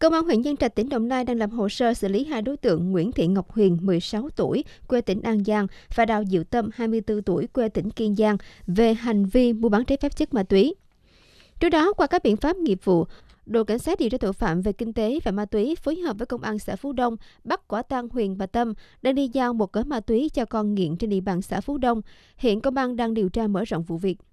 Công an huyện Nhân Trạch, tỉnh Đồng Nai đang làm hồ sơ xử lý hai đối tượng Nguyễn Thị Ngọc Huyền, 16 tuổi, quê tỉnh An Giang và Đào Diệu Tâm, 24 tuổi, quê tỉnh Kiên Giang về hành vi mua bán trái phép chất ma túy. Trước đó, qua các biện pháp nghiệp vụ, đội cảnh sát điều tra tội phạm về kinh tế và ma túy phối hợp với công an xã Phú Đông bắt quả tang Huyền và Tâm đang đi giao một gói ma túy cho con nghiện trên địa bàn xã Phú Đông. Hiện công an đang điều tra mở rộng vụ việc.